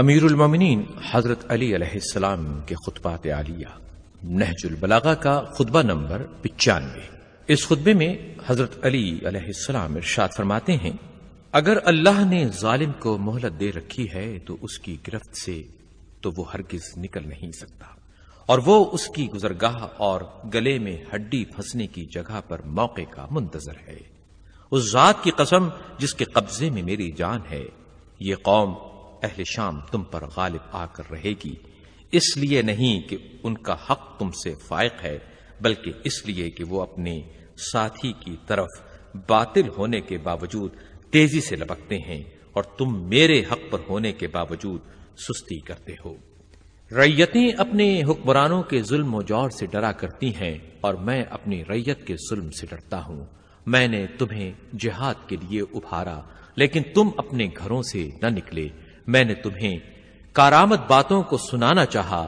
امیر المومنین حضرت علی علیہ السلام کے خطبات کا خطبہ نمبر پچانوے اس خطبے میں حضرت علی علیہ السلام ارشاد فرماتے ہیں اگر اللہ نے ظالم کو مہلت دے رکھی ہے تو اس کی گرفت سے تو وہ ہرگز نکل نہیں سکتا اور وہ اس کی گزرگاہ اور گلے میں ہڈی پھنسنے کی جگہ پر موقع کا منتظر ہے اس ذات کی قسم جس کے قبضے میں میری جان ہے یہ قوم اہل شام تم پر غالب آ کر رہے گی اس لیے نہیں کہ ان کا حق تم سے فائق ہے بلکہ اس لیے کہ وہ اپنے ساتھی کی طرف باطل ہونے کے باوجود تیزی سے لبکتے ہیں اور تم میرے حق پر ہونے کے باوجود سستی کرتے ہو ریتیں اپنے حکمرانوں کے ظلم و جوڑ سے ڈرا کرتی ہیں اور میں اپنی ریت کے ظلم سے ڈرتا ہوں میں نے تمہیں جہاد کے لیے ابھارا لیکن تم اپنے گھروں سے نہ نکلے میں نے تمہیں کارآمد باتوں کو سنانا چاہا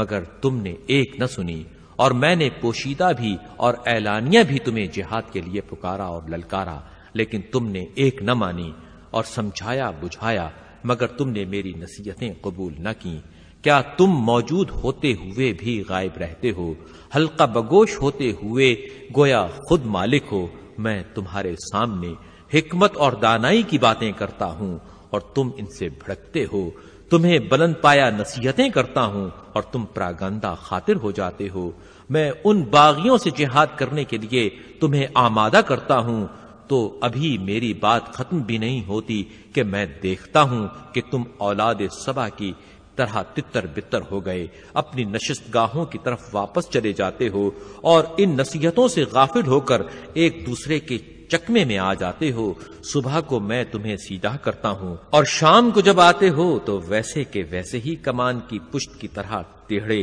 مگر تم نے ایک نہ سنی اور میں نے پوشیدہ بھی اور اعلانیہ بھی تمہیں جہاد کے لیے پکارا اور للکارا لیکن تم نے ایک نہ مانی اور سمجھایا بجھایا مگر تم نے میری نصیحتیں قبول نہ کی کیا تم موجود ہوتے ہوئے بھی غائب رہتے ہو ہلکا بگوش ہوتے ہوئے گویا خود مالک ہو میں تمہارے سامنے حکمت اور دانائی کی باتیں کرتا ہوں اور تم ان سے بھڑکتے ہو تمہیں بلند پایا نصیحتیں کرتا ہوں اور تم پراگندہ خاطر ہو جاتے ہو میں ان باغیوں سے جہاد کرنے کے لیے تمہیں آمادہ کرتا ہوں تو ابھی میری بات ختم بھی نہیں ہوتی کہ میں دیکھتا ہوں کہ تم اولاد سبا کی طرح تتر بتر ہو گئے اپنی نشست گاہوں کی طرف واپس چلے جاتے ہو اور ان نصیحتوں سے غافل ہو کر ایک دوسرے کے چکمے میں آ جاتے ہو صبح کو میں تمہیں سیدھا کرتا ہوں اور شام کو جب آتے ہو تو ویسے کے ویسے ہی کمان کی پشت کی طرح ٹیڑھے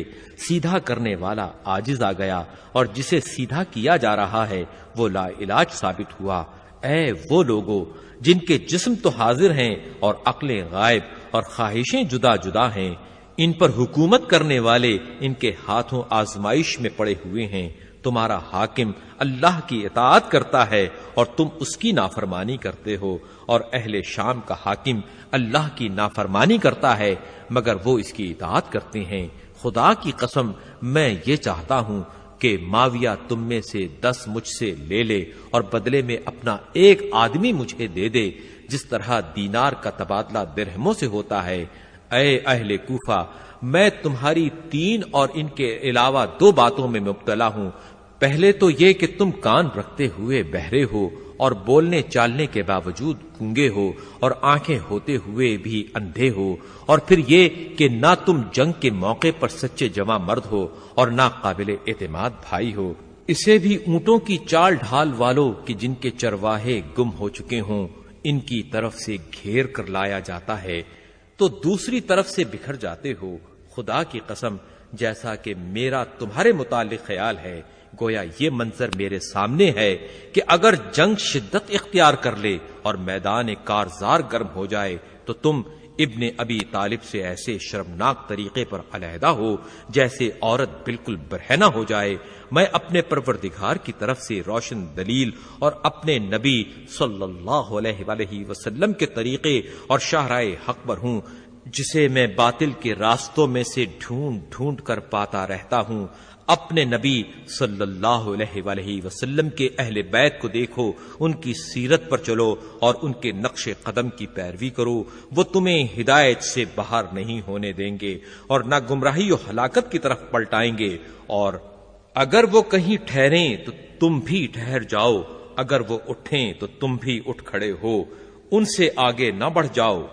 سیدھا کرنے والا آجز آ گیا اور جسے سیدھا کیا جا رہا ہے وہ لا علاج ثابت ہوا اے وہ لوگو جن کے جسم تو حاضر ہیں اور عقلیں غائب اور خواہشیں جدا جدا ہیں ان پر حکومت کرنے والے ان کے ہاتھوں آزمائش میں پڑے ہوئے ہیں تمہارا حاکم اللہ کی اطاعت کرتا ہے اور تم اس کی نافرمانی کرتے ہو اور اہل شام کا حاکم اللہ کی نافرمانی کرتا ہے مگر وہ اس کی اطاعت کرتے ہیں خدا کی قسم میں یہ چاہتا ہوں کہ ماویہ تم میں سے دس مجھ سے لے لے اور بدلے میں اپنا ایک آدمی مجھے دے دے جس طرح دینار کا تبادلہ درہموں سے ہوتا ہے اے اہل کوفہ میں تمہاری تین اور ان کے علاوہ دو باتوں میں مبتلا ہوں پہلے تو یہ کہ تم کان رکھتے ہوئے بہرے ہو اور بولنے چالنے کے باوجود کنگے ہو اور آنکھیں ہوتے ہوئے بھی اندھے ہو اور پھر یہ کہ نہ تم جنگ کے موقع پر سچے جمع مرد ہو اور نہ قابل اعتماد بھائی ہو اسے بھی اونٹوں کی چال ڈھال والوں کی جن کے چرواہے گم ہو چکے ہوں ان کی طرف سے گھیر کر لایا جاتا ہے تو دوسری طرف سے بکھر جاتے ہو خدا کی قسم جیسا کہ میرا تمہارے متعلق خیال ہے گویا یہ منظر میرے سامنے ہے کہ اگر جنگ شدت اختیار کر لے اور میدان کارزار گرم ہو جائے تو تم ابن ابی طالب سے ایسے شرمناک طریقے پر علیحدہ ہو جیسے عورت بالکل برہنا ہو جائے میں اپنے پروردگار کی طرف سے روشن دلیل اور اپنے نبی صلی اللہ علیہ وآلہ وسلم کے طریقے اور شاہراہ حق پر ہوں جسے میں باطل کے راستوں میں سے ڈھونڈ ڈھونڈ کر پاتا رہتا ہوں اپنے نبی صلی اللہ علیہ وآلہ وسلم کے اہل بیت کو دیکھو ان کی سیرت پر چلو اور ان کے نقش قدم کی پیروی کرو وہ تمہیں ہدایت سے باہر نہیں ہونے دیں گے اور نہ گمراہی و ہلاکت کی طرف پلٹائیں گے اور اگر وہ کہیں ٹھہریں تو تم بھی ٹھہر جاؤ اگر وہ اٹھیں تو تم بھی اٹھ کھڑے ہو ان سے آگے نہ بڑھ جاؤ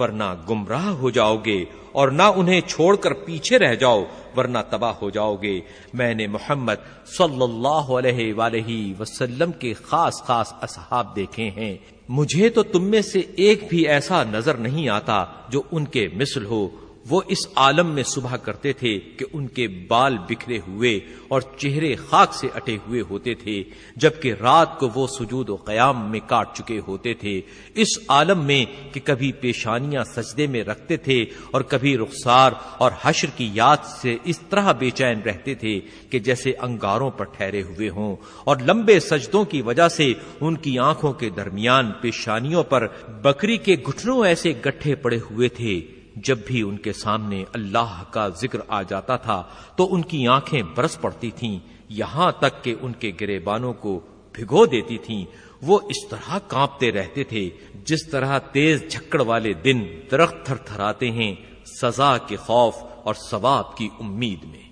ورنہ گمراہ ہو جاؤ گے اور نہ انہیں چھوڑ کر پیچھے رہ جاؤ ورنہ تباہ ہو جاؤ گے میں نے محمد صلی اللہ علیہ وآلہ وسلم کے خاص خاص اصحاب دیکھے ہیں مجھے تو تم میں سے ایک بھی ایسا نظر نہیں آتا جو ان کے مثل ہو وہ اس عالم میں صبح کرتے تھے کہ ان کے بال بکھرے ہوئے اور چہرے خاک سے اٹے ہوئے ہوتے تھے جبکہ رات کو وہ سجود و قیام میں کاٹ چکے ہوتے تھے اس عالم میں کہ کبھی پیشانیاں سجدے میں رکھتے تھے اور کبھی رخسار اور حشر کی یاد سے اس طرح بے چین رہتے تھے کہ جیسے انگاروں پر ٹھہرے ہوئے ہوں اور لمبے سجدوں کی وجہ سے ان کی آنکھوں کے درمیان پیشانیوں پر بکری کے گھٹنوں ایسے گٹھے پڑے ہوئے تھے جب بھی ان کے سامنے اللہ کا ذکر آ جاتا تھا تو ان کی آنکھیں برس پڑتی تھیں یہاں تک کہ ان کے گرے کو بھگو دیتی تھیں وہ اس طرح کانپتے رہتے تھے جس طرح تیز جھکڑ والے دن درخت تھر تھراتے ہیں سزا کے خوف اور ثواب کی امید میں